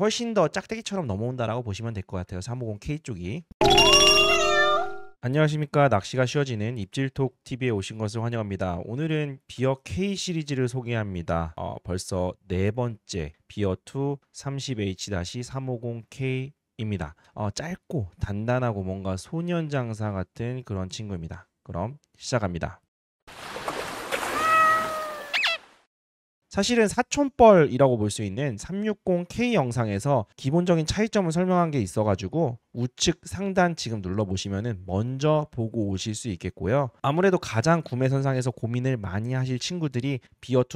훨씬 더 짝대기처럼 넘어온다라고 보시면 될 것 같아요. 350K 쪽이. 안녕하십니까 낚시가 쉬워지는 입질톡 TV에 오신 것을 환영합니다. 오늘은 비어 K 시리즈를 소개합니다. 어, 벌써 네 번째 비어 2 30H-350K 입니다. 어, 짧고 단단하고 뭔가 소년 장사 같은 그런 친구입니다. 그럼 시작합니다. 사실은 사촌뻘이라고 볼 수 있는 360K 영상에서 기본적인 차이점을 설명한 게 있어가지고 우측 상단 지금 눌러보시면 먼저 보고 오실 수 있겠고요. 아무래도 가장 구매 선상에서 고민을 많이 하실 친구들이 비어2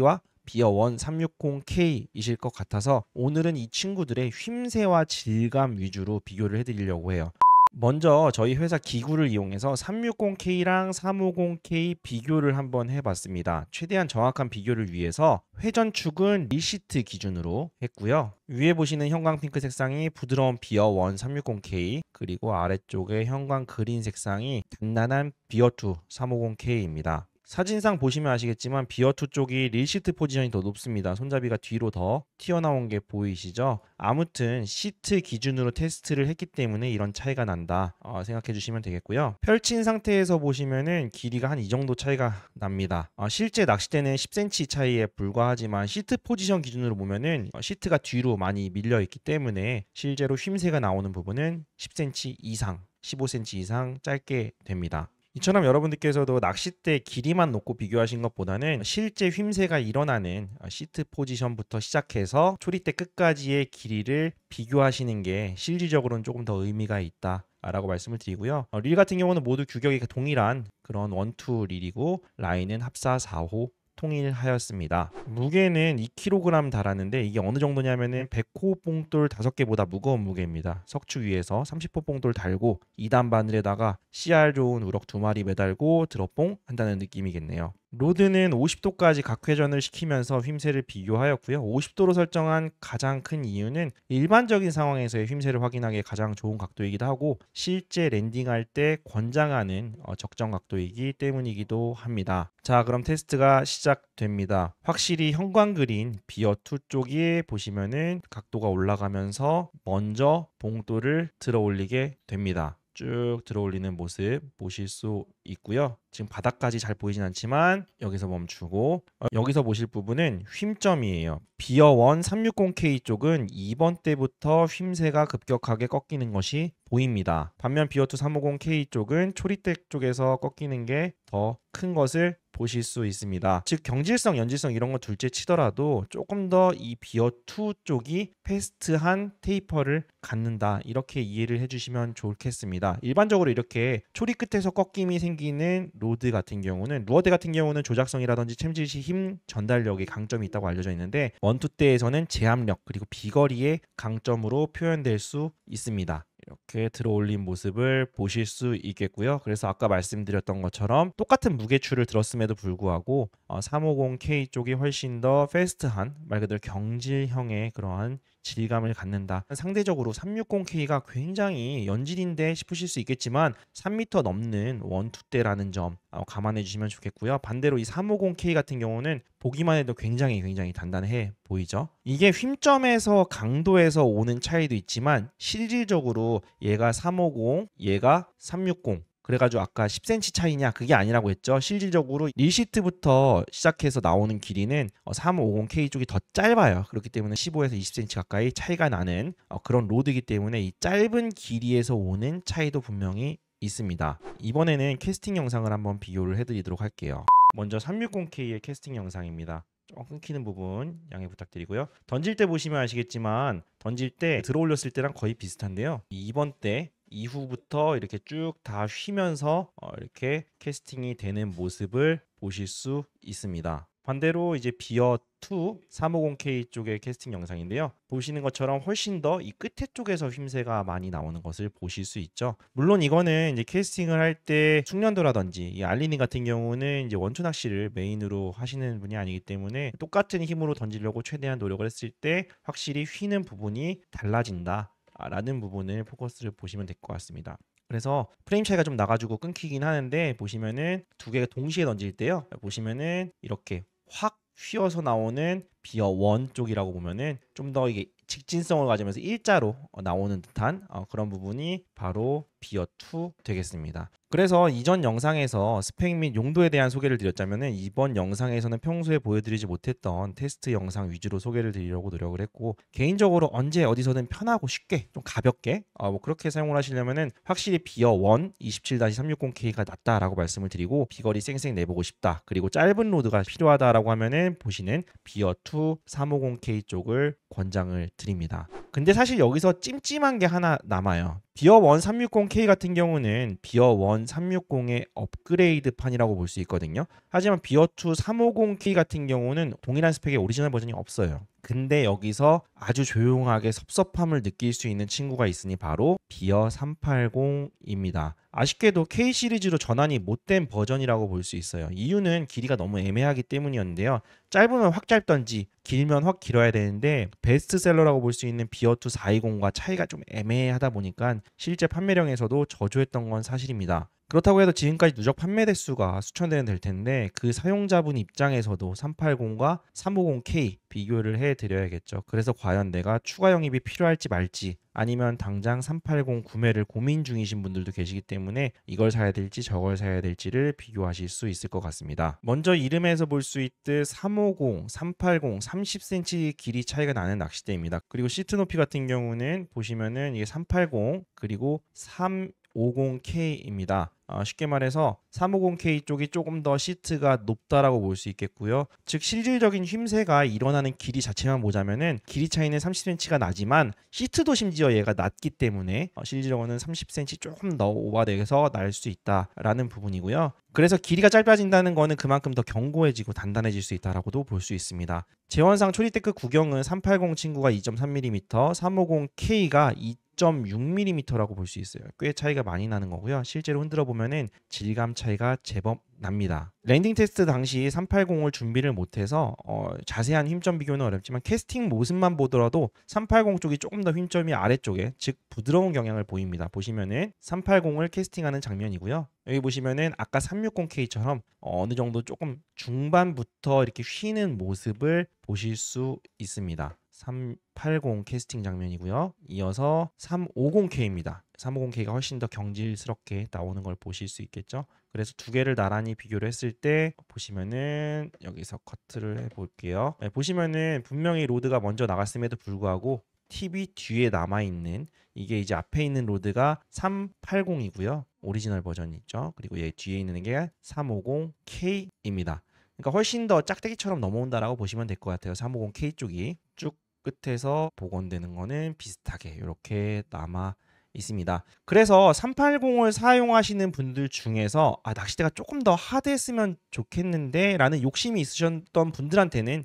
350K와 비어1 360K이실 것 같아서 오늘은 이 친구들의 휘임새와 질감 위주로 비교를 해드리려고 해요. 먼저 저희 회사 기구를 이용해서 360K랑 350K 비교를 한번 해봤습니다. 최대한 정확한 비교를 위해서 회전축은 리시트 기준으로 했고요. 위에 보시는 형광 핑크 색상이 부드러운 비어1 360K 그리고 아래쪽에 형광 그린 색상이 단단한 비어2 350K입니다. 사진상 보시면 아시겠지만 비어투 쪽이 릴시트 포지션이 더 높습니다. 손잡이가 뒤로 더 튀어나온 게 보이시죠? 아무튼 시트 기준으로 테스트를 했기 때문에 이런 차이가 난다 어, 생각해 주시면 되겠고요. 펼친 상태에서 보시면은 길이가 한 이 정도 차이가 납니다. 어, 실제 낚싯대는 10cm 차이에 불과하지만 시트 포지션 기준으로 보면은 어, 시트가 뒤로 많이 밀려 있기 때문에 실제로 쉼새가 나오는 부분은 10cm 이상 15cm 이상 짧게 됩니다. 이처럼 여러분들께서도 낚싯대 길이만 놓고 비교하신 것보다는 실제 휘임새가 일어나는 어, 시트 포지션부터 시작해서 초리대 끝까지의 길이를 비교하시는 게 실질적으로는 조금 더 의미가 있다. 라고 말씀을 드리고요. 어, 릴 같은 경우는 모두 규격이 동일한 그런 원투 릴이고 라인은 합사 4호 통일하였습니다. 무게는 2kg 달하는데 이게 어느 정도냐면은 100호 뽕돌 5개보다 무거운 무게입니다. 석축 위에서 30호 뽕돌 달고 2단 바늘에다가 CR 좋은 우럭 2마리 매달고 드러뽕 한다는 느낌이겠네요. 로드는 50도까지 각회전을 시키면서 휨새를 비교하였고요. 50도로 설정한 가장 큰 이유는 일반적인 상황에서의 휨새를 확인하기에 가장 좋은 각도이기도 하고 실제 랜딩할 때 권장하는 어, 적정 각도이기 때문이기도 합니다. 자 그럼 테스트가 시작됩니다. 확실히 형광 그린 비어2 쪽이 보시면은 각도가 올라가면서 먼저 봉도를 들어 올리게 됩니다. 쭉 들어올리는 모습 보실 수 있고요. 지금 바닥까지 잘 보이진 않지만 여기서 멈추고 어, 여기서 보실 부분은 휨점이에요. 비어원 360K 쪽은 2번 때부터 휨세가 급격하게 꺾이는 것이 보입니다. 반면 비어투 350K 쪽은 초리텍 쪽에서 꺾이는 게 더 큰 것을 보실 수 있습니다. 즉 경질성, 연질성 이런 거 둘째 치더라도 조금 더 이 비어2 쪽이 패스트한 테이퍼를 갖는다 이렇게 이해를 해주시면 좋겠습니다. 일반적으로 이렇게 초리 끝에서 꺾임이 생기는 로드 같은 경우는 루어드 같은 경우는 조작성이라든지 챔질시 힘 전달력의 강점이 있다고 알려져 있는데 원투 때에서는 제압력 그리고 비거리의 강점으로 표현될 수 있습니다. 이렇게 들어올린 모습을 보실 수 있겠고요. 그래서 아까 말씀드렸던 것처럼 똑같은 무게추를 들었음에도 불구하고 350K 어, 쪽이 훨씬 더 패스트한 말 그대로 경질형의 그러한 질감을 갖는다. 상대적으로 360K가 굉장히 연질인데 싶으실 수 있겠지만 3m 넘는 원투대라는 점 어, 감안해 주시면 좋겠고요. 반대로 이 350K 같은 경우는 보기만 해도 굉장히 굉장히 단단해 보이죠. 이게 휨점에서 강도에서 오는 차이도 있지만 실질적으로 얘가 350, 얘가 360 그래가지고 아까 10cm 차이냐 그게 아니라고 했죠. 실질적으로 릴시트부터 시작해서 나오는 길이는 3550K 어, 쪽이 더 짧아요. 그렇기 때문에 15에서 20cm 가까이 차이가 나는 어, 그런 로드이기 때문에 이 짧은 길이에서 오는 차이도 분명히 있습니다. 이번에는 캐스팅 영상을 한번 비교를 해드리도록 할게요. 먼저 360K의 캐스팅 영상입니다. 조금 끊기는 부분 양해 부탁드리고요. 던질 때 보시면 아시겠지만 던질 때 들어 올렸을 때랑 거의 비슷한데요. 이번때 이후부터 이렇게 쭉 다 쉬면서 어, 이렇게 캐스팅이 되는 모습을 보실 수 있습니다. 반대로 이제 비어 2 350K 쪽의 캐스팅 영상인데요. 보시는 것처럼 훨씬 더 이 끝에 쪽에서 힘새가 많이 나오는 것을 보실 수 있죠. 물론 이거는 이제 캐스팅을 할 때 숙련도라든지 이 알리니 같은 경우는 이제 원투 낚시를 메인으로 하시는 분이 아니기 때문에 똑같은 힘으로 던지려고 최대한 노력을 했을 때 확실히 휘는 부분이 달라진다. 아, 라는 부분을 포커스를 보시면 될 것 같습니다. 그래서 프레임 차이가 좀 나가지고 끊기긴 하는데 보시면은 두 개가 동시에 던질 때요. 보시면은 이렇게 확 휘어서 나오는 비어 원 쪽이라고 보면은 좀 더 이게 직진성을 가지면서 일자로 어, 나오는 듯한 어, 그런 부분이 바로 비어 2 되겠습니다. 그래서 이전 영상에서 스펙 및 용도에 대한 소개를 드렸자면 이번 영상에서는 평소에 보여드리지 못했던 테스트 영상 위주로 소개를 드리려고 노력을 했고 개인적으로 언제 어디서든 편하고 쉽게 좀 가볍게 어뭐 그렇게 사용을 하시려면 확실히 비어 1 27-360K가 낫다라고 말씀을 드리고 비거리 쌩쌩 내보고 싶다 그리고 짧은 로드가 필요하다라고 하면은 보시는 비어 2 350K 쪽을 권장을 드립니다. 근데 사실 여기서 찜찜한 게 하나 남아요. 비어1 360K 같은 경우는 비어1 360의 업그레이드판이라고 볼 수 있거든요. 하지만 비어2 350K 같은 경우는 동일한 스펙의 오리지널 버전이 없어요. 근데 여기서 아주 조용하게 섭섭함을 느낄 수 있는 친구가 있으니 바로 비어 380입니다. 아쉽게도 K 시리즈로 전환이 못된 버전이라고 볼 수 있어요. 이유는 길이가 너무 애매하기 때문이었는데요. 짧으면 확 짧던지 길면 확 길어야 되는데 베스트셀러라고 볼 수 있는 비어2 420과 차이가 좀 애매하다 보니까 실제 판매량에서도 저조했던 건 사실입니다. 그렇다고 해도 지금까지 누적 판매 대수가 수천 대는 될 텐데 그 사용자분 입장에서도 380과 350K 비교를 해 드려야겠죠. 그래서 과연 내가 추가 영입이 필요할지 말지 아니면 당장 380 구매를 고민 중이신 분들도 계시기 때문에 이걸 사야 될지 저걸 사야 될지를 비교하실 수 있을 것 같습니다. 먼저 이름에서 볼 수 있듯 350, 380, 30cm 길이 차이가 나는 낚싯대입니다. 그리고 시트 높이 같은 경우는 보시면은 이게 380 그리고 3 50K입니다. 어, 쉽게 말해서 350K 쪽이 조금 더 시트가 높다라고 볼 수 있겠고요. 즉 실질적인 힘세가 일어나는 길이 자체만 보자면은 길이 차이는 30cm가 나지만 시트도 심지어 얘가 낮기 때문에 어, 실질적으로는 30cm 조금 더 오버돼서 날 수 있다라는 부분이고요. 그래서 길이가 짧아진다는 거는 그만큼 더 견고해지고 단단해질 수 있다라고도 볼 수 있습니다. 재원상 초리테크 구경은 380 친구가 2.3mm, 350K가 6.6mm라고 볼 수 있어요. 꽤 차이가 많이 나는 거고요. 실제로 흔들어 보면은 질감 차이가 제법 납니다. 랜딩 테스트 당시 380을 준비를 못해서 어, 자세한 힘점 비교는 어렵지만 캐스팅 모습만 보더라도 380 쪽이 조금 더 힘점이 아래쪽에 즉 부드러운 경향을 보입니다. 보시면은 380을 캐스팅하는 장면이고요. 여기 보시면은 아까 360K처럼 어, 어느 정도 조금 중반부터 이렇게 휘는 모습을 보실 수 있습니다. 380 캐스팅 장면이고요. 이어서 350K입니다. 350K가 훨씬 더 경질스럽게 나오는 걸 보실 수 있겠죠. 그래서 두 개를 나란히 비교를 했을 때 보시면은 여기서 커트를 해볼게요. 네, 보시면은 분명히 로드가 먼저 나갔음에도 불구하고 TV 뒤에 남아있는 이게 이제 앞에 있는 로드가 380이고요. 오리지널 버전이 있죠. 그리고 얘 뒤에 있는 게 350K입니다. 그러니까 훨씬 더 짝대기처럼 넘어온다라고 보시면 될 것 같아요. 350K 쪽이 쭉 끝에서 복원되는 거는 비슷하게 이렇게 남아 있습니다. 그래서 380을 사용하시는 분들 중에서 아, 낚싯대가 조금 더 하드했으면 좋겠는데 라는 욕심이 있으셨던 분들한테는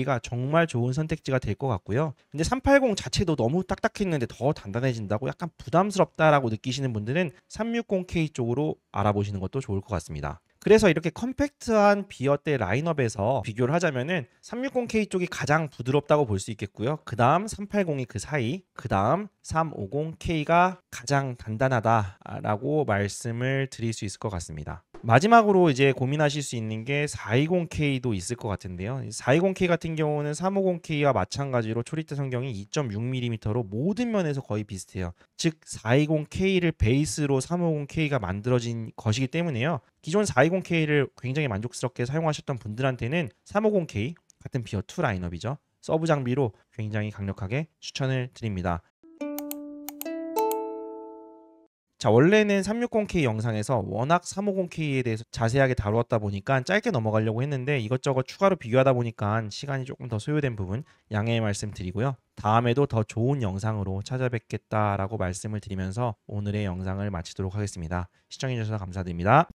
350K가 정말 좋은 선택지가 될 것 같고요. 근데 380 자체도 너무 딱딱했는데 더 단단해진다고 약간 부담스럽다라고 느끼시는 분들은 360K 쪽으로 알아보시는 것도 좋을 것 같습니다. 그래서 이렇게 컴팩트한 비어대 라인업에서 비교를 하자면은 360K 쪽이 가장 부드럽다고 볼 수 있겠고요. 그다음 380이 그 사이, 그다음 350K가 가장 단단하다라고 말씀을 드릴 수 있을 것 같습니다. 마지막으로 이제 고민하실 수 있는 게 420K도 있을 것 같은데요. 420K 같은 경우는 350K와 마찬가지로 초리대 성경이 2.6mm로 모든 면에서 거의 비슷해요. 즉 420K를 베이스로 350K가 만들어진 것이기 때문에요. 기존 420K를 굉장히 만족스럽게 사용하셨던 분들한테는 350K 같은 비어2 라인업이죠. 서브 장비로 굉장히 강력하게 추천을 드립니다. 자 원래는 360K 영상에서 워낙 350K에 대해서 자세하게 다루었다 보니까 짧게 넘어가려고 했는데 이것저것 추가로 비교하다 보니까 시간이 조금 더 소요된 부분 양해 말씀드리고요. 다음에도 더 좋은 영상으로 찾아뵙겠다라고 말씀을 드리면서 오늘의 영상을 마치도록 하겠습니다. 시청해주셔서 감사드립니다.